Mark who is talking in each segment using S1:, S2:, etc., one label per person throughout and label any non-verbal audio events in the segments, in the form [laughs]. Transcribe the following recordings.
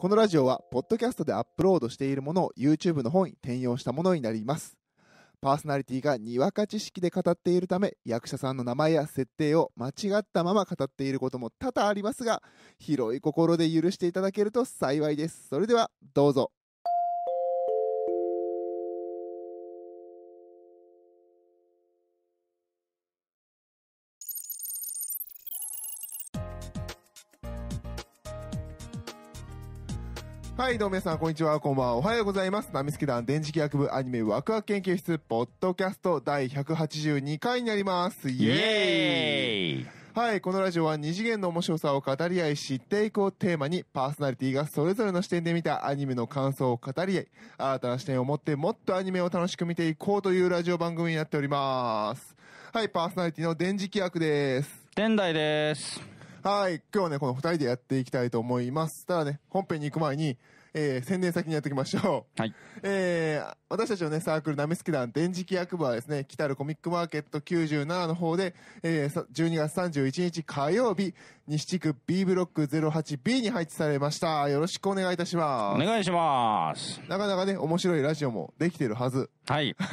S1: このラジオは、ポッドキャストでアップロードしているものを YouTube の方に転用したものになります。パーソナリティがにわか知識で語っているため、役者さんの名前や設定を間違ったまま語っていることも多々ありますが、広い心で許していただけると幸いです。それでは、どうぞ。はい、どうも皆さん、こんにちは、こんばんは、おはようございます。ナミスケ団電磁気学部アニメワクワク研究室、ポッドキャスト第182回になります。イイエーイはい、このラジオは二次元の面白さを語り合い、知っていこうをテーマに、パーソナリティがそれぞれの視点で見たアニメの感想を語り合い、新たな視点を持ってもっとアニメを楽しく見ていこうというラジオ番組になっております。はい、パーソナリティの電磁気役です。天台です。はい、今日はね、この二人でやっていきたいと思います。ただね、本編に行く前に、えー、宣伝先にやっていきましょう。はい。えー、私たちのね、サークル、ナメスケ団電磁気役部はですね、来たるコミックマーケット97の方で、えー、12月31日火曜日、西地区 B ブロック 08B に配置されました。よろしくお願いいたします。お願いします。なかなかね、面白いラジオもできてるはず。はい。[laughs]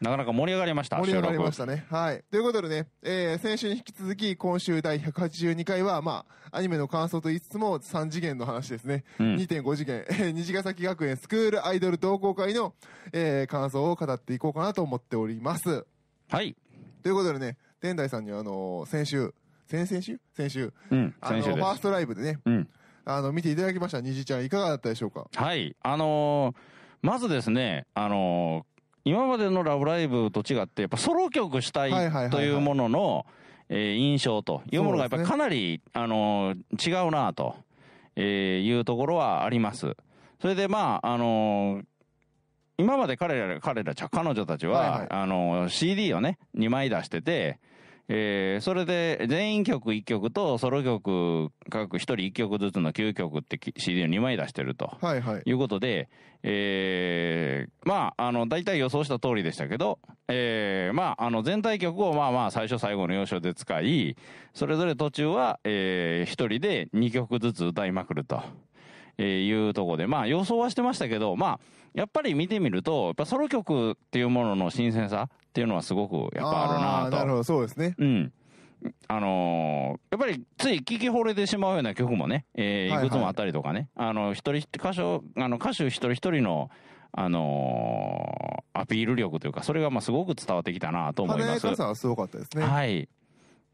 S2: なかなか盛り上がりました。盛り上がりました
S1: ね。はい。ということでね、えー、先週に引き続き、今週第182回は、まあ、アニメの感想と言いつつも、3次元の話ですね。うん、2.5次元、えー、虹ヶ崎学園スクールアイドル同好会の、えー、感想を語っていこうかなと思っております。はい。ということでね、天台さんにあのー、先週、先々週先週。うん。あの、ファーストライブでね。うん。あの、見ていただきました。虹ちゃん、いかがだったでしょうか
S2: はい。あのー、まずですね、あのー今までのラブライブと違って、やっぱソロ曲したいというものの、え印象というものがやっぱりかなり、あの、違うなと、えいうところはあります。それでまあ、あの今まで彼ら、彼らちゃ、彼女たちは、あの、CD をね、2枚出してて、えー、それで全員曲1曲とソロ曲各1人1曲ずつの9曲って CD を2枚出してると。はいはい。いうことで、えー、まあ、あの、大体予想した通りでしたけど、えー、まあ、あの、全体曲をまあまあ最初最後の要所で使い、それぞれ途中は、えー、1人で2曲ずつ歌いまくると。えいうとこで、まあ予想はしてましたけど、まあ、やっぱり見てみると、やっぱソロ曲っていうものの新鮮さ、っていうのはすごくやっぱあるなと。なる
S1: ほど、そうですね。うん。
S2: あのー、やっぱりつい聞き惚れてしまうような曲もね、えー、いくつもあったりとかね、はいはい、あの、一人、歌手、あの、歌手一人一人の、あのー、アピール力というか、それがまあすごく伝わってきたなと思います。華やかは
S1: すごかったですね。
S2: はい。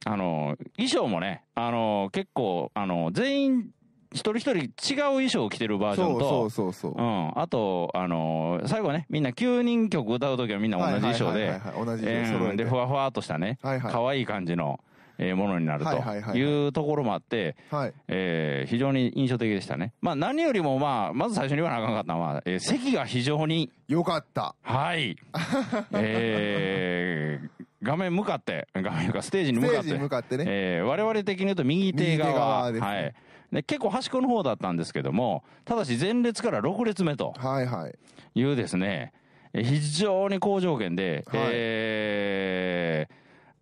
S2: あのー、衣装もね、あのー、結構、あのー、全員一人一人違う衣装を着てるバージョンと、そうそうそうそう。うん。あと、あのー、最後ね、みんな9人曲歌うときはみんな同じ衣装で、同じ衣装で、ふわふわっとしたね、可、はい、は、愛、い、い感じの、えー、ものになるというところもあって、はい、えー、非常に印象的でしたね。まあ何よりもまあ、まず最初に言わなあかんかったのは、えー、席が非常に。よかった。はい。[laughs] えー、画面向かって、画面か、ステージに向かって。ステージに向かってね。えー、我々的に言うと右手側。右手側です、ね、はい。で、結構端っこの方だったんですけども、ただし前列から6列目と。はいはい。いうですね、非常に好条件で、はい、え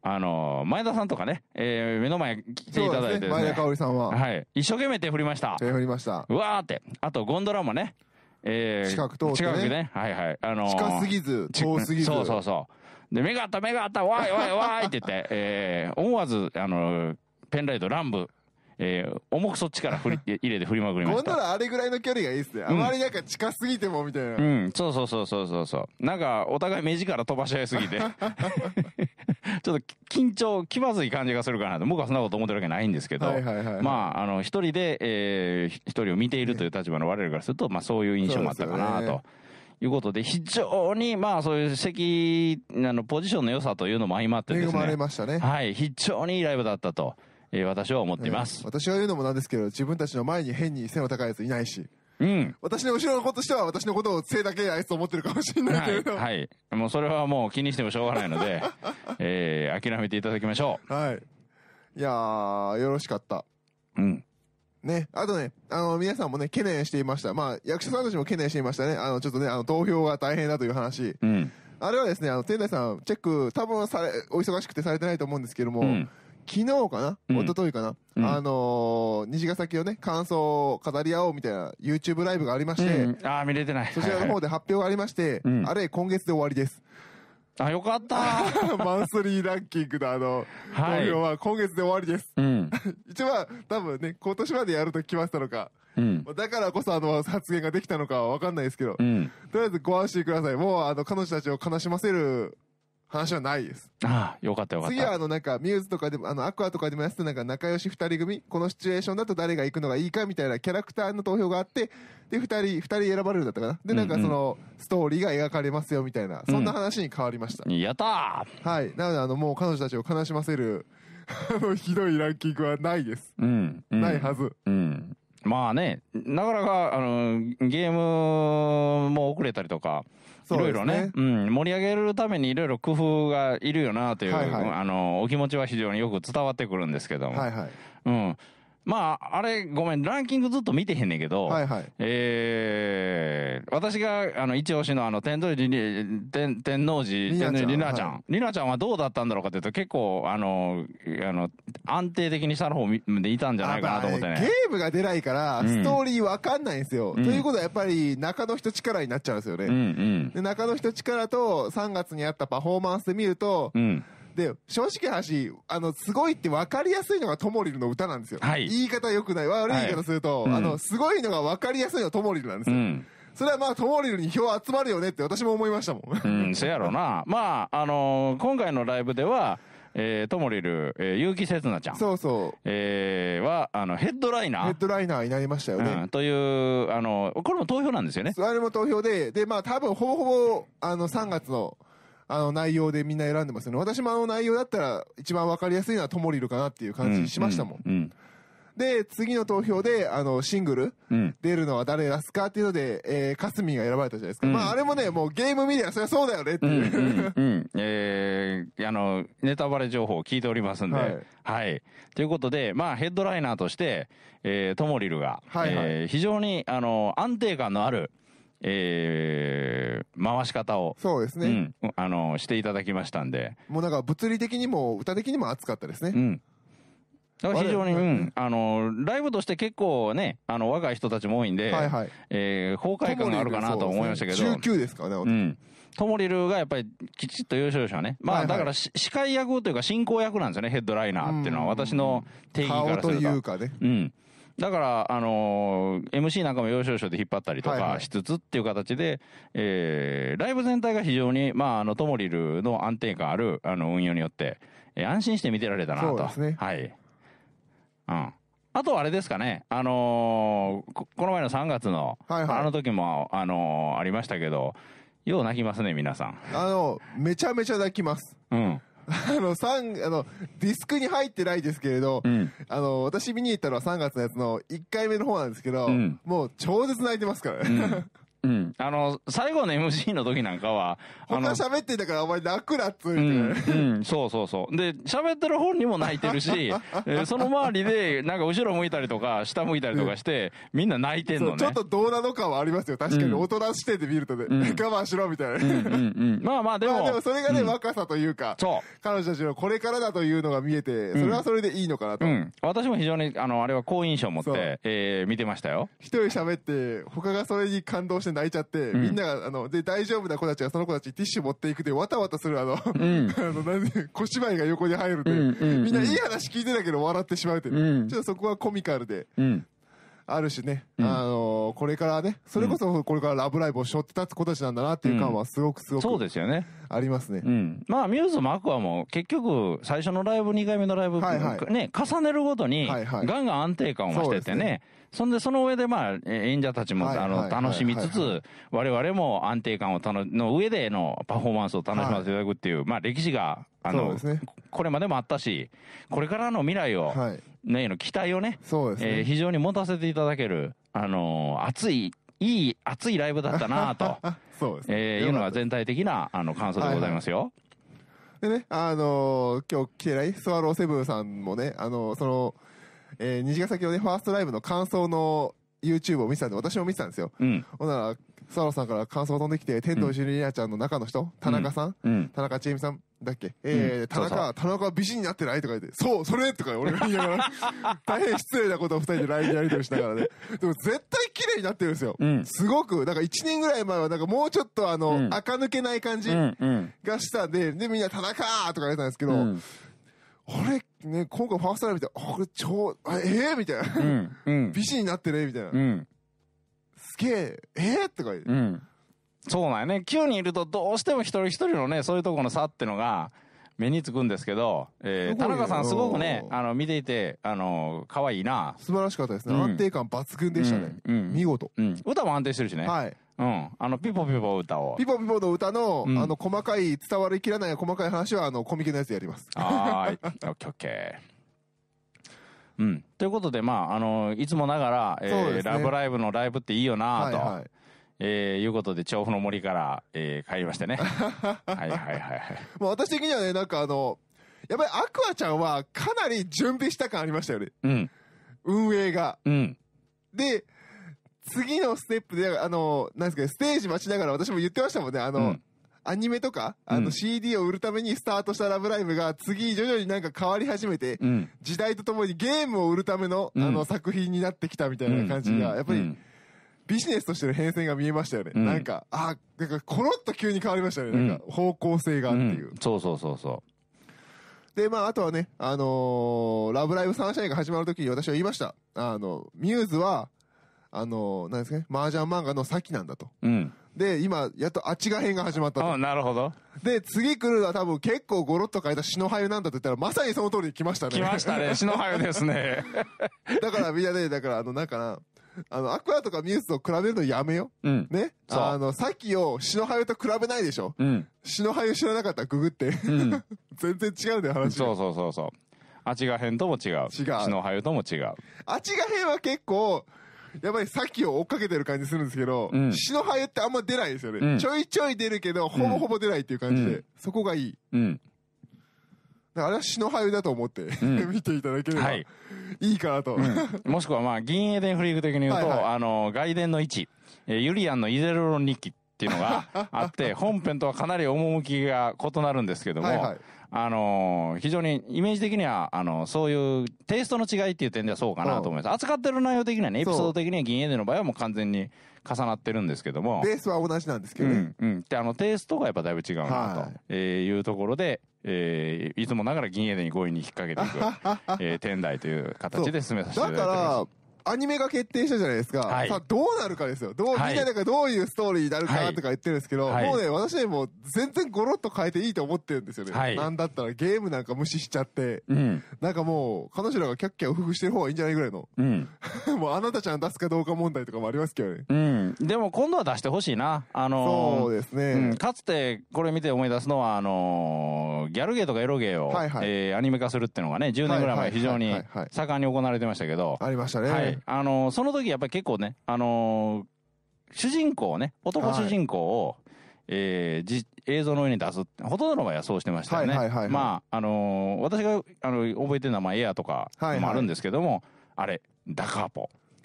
S2: ー、あの、前田さんとかね、えー、目の前来ていただいて、ねね、前田香
S1: 織さんは。は
S2: い。一生懸命手振りました。手振りました。うわーって。あと、ゴンドラもね、えー、近く通って、ね。近くね。はいはい。あのー、近すぎず、遠すぎず。そうそうそう。で、目があった、目があった、わーいわーいわーいって言って、えー、思わず、あのー、ペンライト、ランブ。えー、重くそっちから振り、入れて振りまくりました。
S1: ほんならあれぐらいの距離がいいっ
S2: すね。あまりなん
S1: か近すぎてもみたいな。うん、
S2: そうそうそうそうそうそう。なんか、お互い目力飛ばし合いすぎて。[laughs] ちょっと緊張、気まずい感じがするかなと。僕はそんなこと思ってるわけないんですけど。まあ、あの、一人で、えー、一人を見ているという立場の我々からすると、まあそういう印象もあったかなと。いうことで、非常に、まあ、そういう席、あの、ポジションの良さというのも相まってですね。恵まれましたね。はい、非常にいいライブだったと。え私は思っています、
S1: えー、私が言うのもなんですけど、自分たちの前に変に背の高いやついないし。うん。私の後ろの子としては私のことを背だけあいつ思ってるかもしれないけ
S2: れど、はい。はい。もうそれはもう気にしてもしょうがないので、[laughs] えー、諦めていただきましょ
S1: う。はい。いやー、よろしかった。うん。ね。あとね、あの、皆さんもね、懸念していました。まあ、役者さんたちも懸念していましたね。あの、ちょっとね、あの、投票が大変だという話。うん。あれはですね、あの、天台さん、チェック、多分され、お忙しくてされてないと思うんですけども、うん昨日かな、うん、一昨日かな、うん、あのー、西ヶ崎をね、感想を語り合おうみたいな YouTube ライブがありまして、う
S2: ん、ああ、見れてない。そちらの方で
S1: 発表がありまして、はいはい、あれ、今月で終わりです。あ、よかった [laughs] マンスリーランキングのあの、はい、は今月で終わりです。うん、[laughs] 一応は、多分ね、今年までやると決まったのか、うん、だからこそあの発言ができたのかはわかんないですけど、うん、とりあえずご安心ください。もうあの彼女たちを悲しませる話はないです。
S2: ああ、よかったよかった。次
S1: はあのなんか、ミューズとかでも、あの、アクアとかでもやってなんか仲良し二人組、このシチュエーションだと誰が行くのがいいかみたいなキャラクターの投票があって、で、二人、二人選ばれるだったかな。で、なんかその、ストーリーが描かれますよみたいな、そんな話に変わりました。うん、やったーはい。なのであの、もう彼女たちを悲しませる、[laughs] あの、ひどいランキングはないです。
S2: うん、うん、ないはず。うん。まあね、なかなか、あの、ゲームも遅れたりとか、いろいろね、うん、盛り上げるためにいろいろ工夫がいるよなという、はいはい、あの、お気持ちは非常によく伝わってくるんですけども。はいはい。うん。まあ、あれ、ごめん、ランキングずっと見てへんねんけど、はいはい。えー、私が、あの、一押しのあの、天童寺に、天、天王寺、天童寺りなちゃん。りなちゃんはどうだったんだろうかってうと、結構、あの、あの、安定的に下の方でいたんじゃないかなと思ってね。ゲ
S1: ームが出ないから、ストーリーわかんないんですよ。うん、ということは、やっぱり、中の人力になっちゃうんですよね。うんうん。で、中の人力と、3月にあったパフォーマンスで見ると、うん。で、正直話、あの、すごいって分かりやすいのがともりるの歌なんですよ。はい、言い方良くない。悪い言い方すると、はい、あの、すごいのが分かりやすいのがともりるなんですよ。うんそれはまあ、ともりるに票集まるよねって私も思いましたも
S2: ん。うん、せやろうな。まあ、あのー、今回のライブでは、えー、ともりる、えー、結城せつなちゃん。そうそう。えー、は、あの、ヘッドライナー。ヘッ
S1: ドライナーになりましたよね。う
S2: ん、という、あの、これも投票なんですよね。
S1: あれも投票で、で、まあ、多分、ほぼほぼ、あの、3月の、あの内容でみんな選んでますよね。私もあの内容だったら一番わかりやすいのはともリルかなっていう感じしましたもん。うんうんうんで、次の投票で、あの、シングル、出るのは誰出すかっていうので、えー、かすみが選ばれたじゃないですか。うん、まあ、あれもね、もうゲーム見りゃそりゃそうだよねっていう。うん、
S2: うん、えー、あの、ネタバレ情報を聞いておりますんで、はい。はい。ということで、まあ、ヘッドライナーとして、えー、ともリルが、はい、はい、えー、非常に、あの、安定感のある、えー、回し方を。そうですね。うん。あの、していただきましたんで。
S1: もうなんか物理的にも歌的にも熱かったですね。うん。
S2: だから非常に、うん、あの、ライブとして結構ね、あの、若い人たちも多いんで、はいはい。えー、崩壊感があるかなと思いましたけど。ね、19ですかね、うん。ともりるがやっぱりきちっと優勝者ね。まあ、はいはい、だから司会役というか進行役なんですよね、ヘッドライナーっていうのは。私の定義からすると。顔というかね。うん。だから、あのー、MC なんかも要所要所で引っ張ったりとかしつつっていう形で、はいはい、えー、ライブ全体が非常に、まあ、あの、トモリルの安定感ある、あの、運用によって、えー、安心して見てられたなと。そうですね。はい。うん。あとあれですかね、あのー、この前の3月の、はいはい、あの時も、あのー、ありましたけど、よう泣きますね、皆さん。あ
S1: の、めちゃめちゃ泣きます。うん。[laughs] あの、三、あの、ディスクに入ってないですけれど、うん、あの、私見に行ったのは3月のやつの1回目の方なんですけど、うん、もう超絶泣いてます
S2: からね。[laughs] うん。あの、最後の MC の時なんかは、あの、喋っ
S1: てたからお前泣くなっつうて、
S2: うん、うん、そうそうそう。で、喋ってる本
S1: にも泣いてるし、[laughs] その
S2: 周りで、なんか後ろ向いたりとか、下向いたりとかして、うん、みんな泣いてんのね。ちょっ
S1: とどうなのかはありますよ。確かに大人視点で見るとね、うん、我慢しろみたいな。うん、うん、[laughs] まあまあでも。まあでもそれがね、若さというか、そう。彼女たちのこれからだというのが見えて、それはそれでいいのかなと。うん。
S2: 私も非常に、あの、あれは好印象を持って、えー、見てましたよ。
S1: 一人喋って、他がそれに感動して泣いちゃって、みんなが、あの、で、大丈夫な子たちがその子たちティッシュ持っていくで、わたわたするあの、[laughs] あの、な小芝居が横に入るんで、みんないい話聞いてたけど笑ってしまうって、ちょっとそこはコミカルで、あるしね、あのー、これからね、それこそこれからラブライブを背負って立つ子たちなんだなっていう感はすごくすごく、そうですよね。ありますね。
S2: うん。まあ、ミューズもアクアも結局、最初のライブ、2回目のライブ、はいはい、ね、重ねるごとに、はいはい、ガンガン安定感を増しててね、そんで、その上で、まあ、演者たちも、あの、楽しみつつ、我々も安定感を楽、の上でのパフォーマンスを楽しませていただくっていう、まあ、歴史が、あの、これまでもあったし、これからの未来を、ね、の期待をね、え非常に持たせていただける、あの、熱い、いい、熱いライブだったなと、[laughs] そうですえいうのが全体的な、あの、感想でございますよ。
S1: でね、あの今日来てないスワローセブンさんもね、あのその、えー、虹ヶ崎をね、ファーストライブの感想の YouTube を見てたんで、私も見てたんですよ。うん。ほんなら、サロさんから感想飛んできて、天童ジュニアちゃんの中の人、田中さん、うん、田中千恵美さんだっけえー、う田中、田中美人になってないとか言って、そうそれとか俺が言いながら、[laughs] 大変失礼なことを二人で LINE でやり取りしながらね。でも絶対綺麗になってるんですよ。うん、すごく、なんか一年ぐらい前はなんかもうちょっとあの、垢抜けない感じがしたんで、でみんな田中とか言ったんですけど、あれね、今回ファーストライブ見て、あ、これ
S2: 超、ええー、みたいな。うん。うん。美人になってねみたいな。うん。すげえ、ええー、って書いて。うん。そうなんやね。9人いるとどうしても一人一人のね、そういうとこの差ってのが、目につくんですけど、えー、田中さんすごくね、あの、見ていて、あの、可愛いな。素晴らしかったですね。安定感抜群でしたね。うん。見事。うん。歌も安定してるしね。はい。うん。あの、ピポピポ歌を。ピポ
S1: ピポの歌の、あの、細かい、伝わりきらない細かい話は、あの、コミケのやつやります。
S2: はい。[laughs] オッケーオッケー。うん。ということで、まあ、あの、いつもながら、えー、ね、ラブライブのライブっていいよなと。はいはいえー、いうことで、調布の森から、えー、帰りましてね。[laughs] はいはいはいは
S1: い。私的にはね、なんかあの、やっぱりアクアちゃんはかなり準備した感ありましたよね。うん。運営が。うん。で、次のステップで、あの、なんですかね、ステージ待ちながら私も言ってましたもんね、あの、うん、アニメとか、あの CD を売るためにスタートしたラブライブが次徐々になんか変わり始めて、うん、時代とともにゲームを売るための、あの作品になってきたみたいな感じが、やっぱり、うんビジネスとしての変遷が見えましたよね。うん、なんか、あ、なんかコロッと急に変わりましたよね。なんか
S2: 方向性がっていう、うん、そうそうそうそ
S1: う。で、まあ、あとはね、あのー、ラブライブサンシャインが始まるときに私は言いました。あの、ミューズは、あのー、なんですかね、麻雀漫画の先なんだと。うん。で、今、やっとあっちが編が始まったと。あなるほど。で、次来るのは多分結構ゴロッと変えた篠ユなんだと言ったら、まさにその通りに来ましたね。来ましたね。篠ユですね。[laughs] だからみんなね、だからあの、なんかな、あの、アクアとかミューズと比べるのや
S2: めよ。うん。ね。あ
S1: の、さっきを、シノハユと比べないでしょ。うん。シノハユ知らなかったら
S2: ググって。うん、[laughs] 全然違うんだよ、話。そうそうそうそう。アちガ編とも違う。違う。シノハユとも違う。
S1: アちガ編は結構、やっぱりさっきを追っかけてる感じするんですけど、うん、シノハユってあんま出ないですよね。うん、ちょいちょい出るけど、ほぼほぼ出ないっていう感じで、うん、そこ
S2: がいい。うん。
S1: あれは死の灰だと思って、うん、[laughs] 見ていただければ、はい、いいかなと、うん、
S2: もしくはまあ、銀エデンフリーク的に言うと、はいはい、あの、外伝の位置、えー、ユリアンのイゼロロ日記っていうのが [laughs] あって、本編とはかなり趣が異なるんですけども、はいはい、あの非常にイメージ的には、あのそういうテイストの違いっていう点ではそうかなと思います。扱ってる内容的にはね、エピソード的には銀エデの場合はもう完全に重なってるんですけども。ベース
S1: は同じなんですけどね。うん、
S2: うん。で、あの、テイストがやっぱだいぶ違うな、というところで、えー、いつもながら銀エデに強引に引っ掛けていく、[laughs] えー、天台という形で進めさせていただいてます。だから、
S1: アニメが決定したじゃないですか。はい、さあ、どうなるかですよ。どう、はい、みんななどういうストーリーになるかとか言ってるんですけど、はい、もうね、私ね、もう全然ゴロッと変えていいと思ってるんですよね。はい、なんだったらゲームなんか無視しちゃって、うん、なんかもう、彼女らがキャッキャウフフしてる方がいいんじゃないぐらいの。うん、[laughs] もうあなたちゃん出すかどうか問題とかもありますけどね。
S2: うん。でも今度は出してほしいな。あのー、そうですね、うん。かつてこれ見て思い出すのは、あのー、ギャルゲーとかエロゲーを、はいはい、えー、アニメ化するっていうのがね、10年ぐらい前非常に盛んに行われてましたけど。ありましたね。はい。、あの、その時やっぱり結構ね、あの、主人公ね、男主人公を、はい、えー、じ、映像の上に出す。ほとんどの場合はそうしてましたよね。はいはいはいはい、まあ、あのー、私が、あの、覚えてるのは、まあ、エアとかもあるんですけども、はいはい、あれ、ダカーポ。[laughs]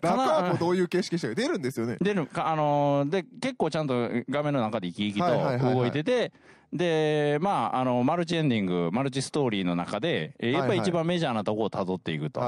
S1: ダカーポどういう形式して出る
S2: んですよね。出る、あのー、で、結構ちゃんと画面の中で生き生きと動いてて、はいはいはいはいで、まあ、あの、マルチエンディング、マルチストーリーの中で、やっぱり一番メジャーなとこを辿っていくと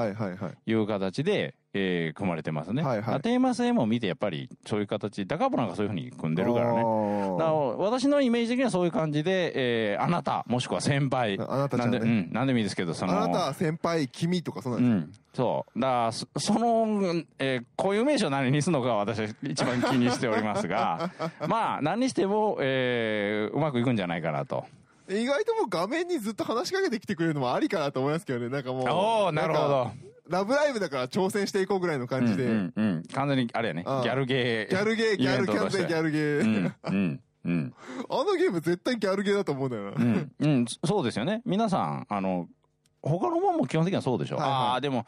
S2: いう形で、えー、組まれてますね。はいはい、テーマ性も見て、やっぱりそういう形、ダカボなんかそういうふうに組んでるからね。なお私のイメージ的にはそういう感じで、えー、あなた、もしくは先輩。あなたじゃ、ね、なんで、うん、なんでもいいですけど、その。あなた、先輩、
S1: 君とかそうなんです
S2: か、うん、そう。だから、その、えー、いう名称何にするのかは私は一番気にしておりますが、[laughs] まあ、何にしても、えー、うまくいくんじゃないかなと。
S1: 意外ともう画面にずっと話しかけてきてくれるのもありかなと思いますけどね、なんかもう。おなるほど。ラブライブだから挑戦していこうぐらいの感じで。うん、
S2: うん、完全に、あれやね。ギャルゲー。ギャルゲー、ギャル、完全ギャルゲー。うん。うん。
S1: あのゲーム絶対ギ
S2: ャルゲーだと思うんだよな。うん。うん、そうですよね。皆さん、あの、他のもんも基本的にはそうでしょ。ああ、でも、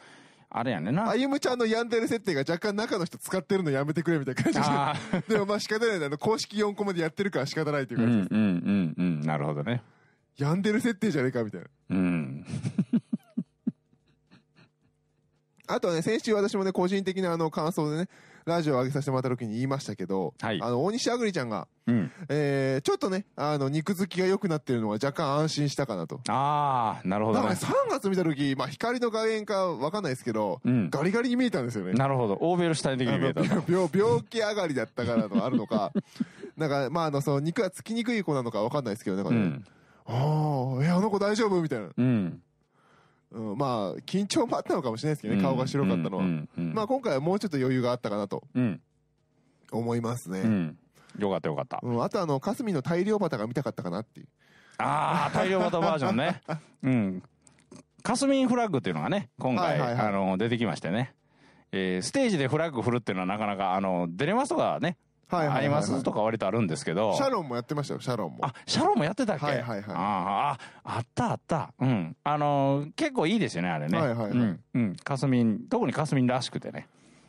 S2: あれやねな。あゆむちゃんのヤんでる設定が若干中の人使ってるのやめてくれみたいな
S1: 感じで。[laughs] でもまあ仕方ないあの、公式4コマでやってるから仕方ないという感じで
S2: す。うんうんうんなるほどね。ヤん
S1: でる設定じゃねえかみたいな。うん。あとね、先週私もね、個人的なあの感想でね、ラジオを上げさせてもらった時に言いましたけど、はい、あの、大西あぐりちゃんが、うん、えー、ちょっとね、あの、肉付きが良くなってるのは若干安心したかなと。
S2: ああ、なるほど、ね。だから
S1: 3月見た時、まあ、光の外縁かわかんないですけど、うん、ガリガリに見えたんですよね。なる
S2: ほど。オーベル主体的に見えた。病、
S1: 病気上がりだったからのあるのか、[laughs] なんか、まあ、あの、その肉がつきにくい子なのかわかんないですけど、なかね、うん、ああ、え、あの子大丈夫みたいな。うん。うん、まあ、緊張もあったのかもしれないですけどね、顔が白かったのは。まあ、今回はもうちょっと余裕があったかなと、思いま
S2: すね、うん。よかったよかった。
S1: うん、あとあの、かすみの大量旗が見たかったかなっていう。
S2: ああ、大量旗バージョンね。[laughs] うん。かすみフラッグっていうのがね、今回、あの、出てきましてね。えー、ステージでフラッグ振るっていうのはなかなか、あの、出れますとかね、はいはいはいはいアイマスとか割とあるんですけど。シャ
S1: ロンもやってましたよ、シャロンも。あ、シャロンも
S2: やってたっけはいはいはいああ、あったあった。うん。あのー結構いいですよね、あれね。はいはいはいうん。うん。カスミン、特にカスミンらしくてね。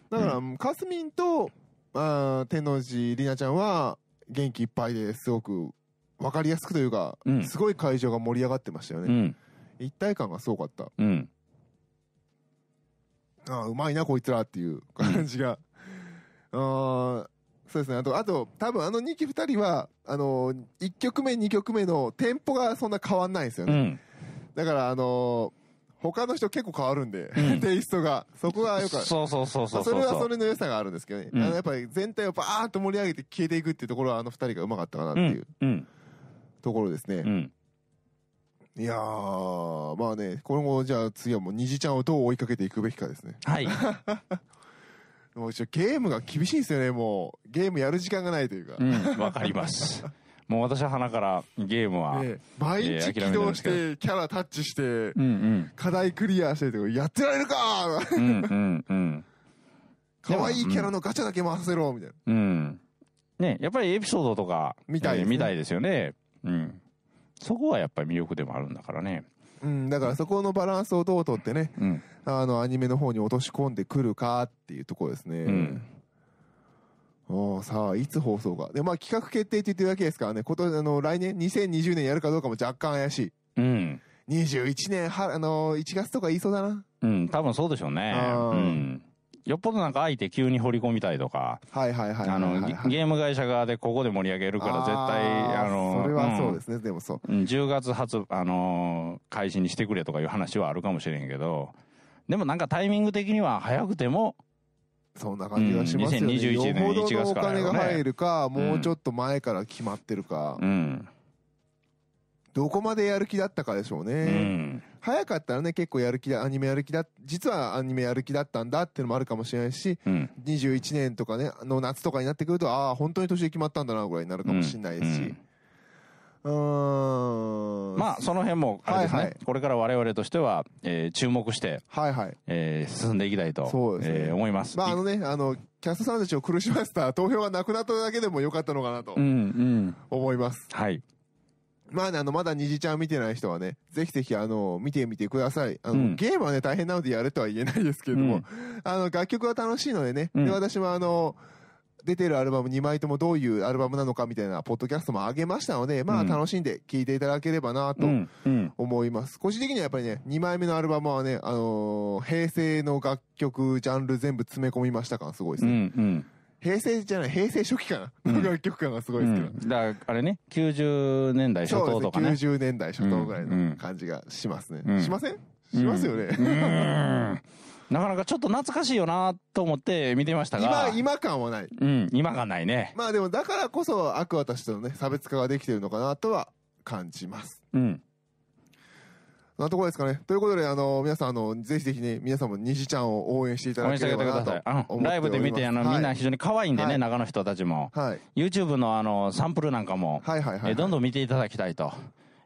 S1: だから、カスミンと、あー天王寺りなちゃんは、元気いっぱいですごく、わかりやすくというか、うんすごい会場が盛り上がってましたようね。ん。一体感がすごかった。うん。ああ、うまいな、こいつらっていう感じが。ああ、そうですね。あと、あと、多分あの2期2人は、あの、1曲目、2曲目のテンポがそんな変わんないんですよね。うん、だから、あの他の人結構変わるんで、うん、[laughs] テイストが。そこがよかった。そうそうそうそうそれはそれの良さがあるんですけどね。うん、あのやっぱり全体をバーンと盛り上げて消えていくっていうところはあの二人がうまかったかなっていう、うん、ところですね。いやー、まあね、これもじゃあ次はもう虹ちゃんをどう追いかけていくべきかですね。はい。[laughs] もうちょゲームが厳しいんですよね、もう。ゲームやる時間がないというか。うん、わかります。
S2: [laughs] もう私は鼻からゲームは、ね。毎日起動して、キャラタ
S1: ッチして、うんうん、課題クリアして
S2: とか、やってられるかうんうんうん。[laughs] 可愛いキャラの
S1: ガチャだけ回せろみたいな。
S2: うん。ね、やっぱりエピソードとか、みたい、ね、みたいですよね。うん。そこはやっぱり魅力でもあるんだからね。
S1: うん、だからそこのバランスをどうとってね、うん、あの、アニメの方に落とし込んでくるかっていうところですね。うん。おさあ、いつ放送が。で、まあ企画決定って言ってるだけですからね、今年、あの、来年、2020年やるかどうかも若干怪しい。うん。21年、は、あの1月とか言いそうだな。
S2: うん、多分そうでしょうね。うん。よっぽどなんか相手急に掘り込みたいとか、
S1: はいはいはい、あの
S2: ゲーム会社側でここで盛り上げるから絶対、あの、それはそうですね、うん、でもそう。10月発、あの、開始にしてくれとかいう話はあるかもしれんけど、でもなんかタイミング的には早くても、そんな感じがしますよね。うん、2021年1月から、ね。お金が入るか、もうちょっ
S1: と前から決まってるか。うん、うんどこまでやる気だったかでしょうね。うん、早かったらね、結構やる気だ、アニメやる気だ、実はアニメやる気だったんだっていうのもあるかもしれないし、うん、21年とかね、あの夏とかになってくると、ああ、本当に年で決まったんだな、ぐらいになるかもしれないですし。うん。うん、まあ、その辺も、
S2: あれですね、はいはい、これから我々としては、えー、注目して、はいはい。えー、進んでいきたいと、そうですね、えー、思います。
S1: まあ、あのね、あの、キャストさんたちを苦しませた投票がなくなっただけでもよかったのかなと、うん、う
S2: ん。思います。はい。
S1: まあね、あの、まだ虹ちゃん見てない人はね、ぜひぜひ、あの、見てみてください。あの、うん、ゲームはね、大変なのでやるとは言えないですけれども、うん、あの、楽曲は楽しいのでね、で、私もあの、出てるアルバム2枚ともどういうアルバムなのかみたいなポッドキャストも上げましたので、まあ楽しんで聴いていただければなと思います。うんうん、個人的にはやっぱりね、2枚目のアルバムはね、あのー、平成の楽曲、ジャンル全部詰め込みました感すごいですね。うんうん
S2: 平成じゃない、平成初期かな、の楽曲感がすごいですけど。うん、だから、あれね、90年代初頭とかね。そうね、90年代初頭ぐらいの感じがしますね。うん、しませんしますよね。うんなかなかちょっと懐かしいよなと思って見てましたが。今、今感はない。うん、今感ないね。
S1: まあでもだからこそアクアたちとのね、差別化ができてるのかなとは感じます。うん。なところですかね。ということで、あの、皆さん、あの、ぜひぜひね、皆さんも西ちゃんを応援していただければと思ってます。ライブで見て、あの、みんな非常に可
S2: 愛いんでね、長野人たちも。はい。YouTube のあの、サンプルなんかも。はいはいはい。どんどん見ていただきたいと。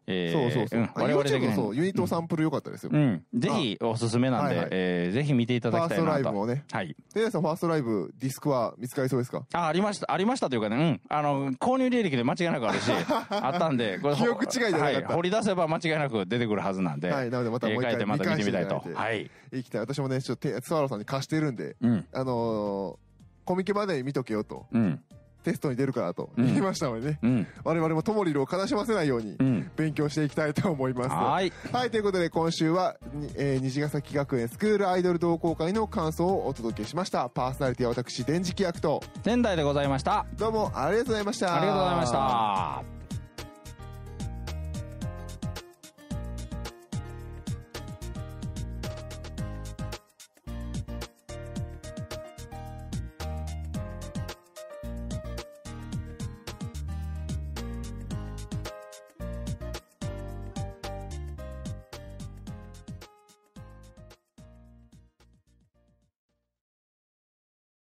S2: えー、そうそうそう。うん、我々そう、
S1: ユニットサンプル良かったですよ。うん。ぜひおすすめなんで、は
S2: えぜひ見ていただきたいなと。ファーストライブをね。はい。
S1: で、さん、ファーストライブ、ディスクは見つかりそうで
S2: すかあ、ありました、ありましたというかね、うん。あの、購入履歴で間違いなくあるし、[laughs] あったんで、これ、記憶違いじゃなはい。掘り出せば間違いなく出てくるはずなんで。はい。なので、またもう一回。また見てみたいと。は
S1: い。行きたい。私もね、ちょっと、スワローさんに貸してるんで、うん。あのコミケまで見とけよと。うん。テストに出るからと言いましたのでね、うん、我々もともりるを悲しませないように勉強していきたいと思います。はい。はい、ということで今週は、えー、虹ヶ崎学園スクールアイドル同好会の感想をお届けしました。パーソナリティは私、電磁気役と、
S2: 仙台でございました。どうもありがとうございました。ありがとうございました。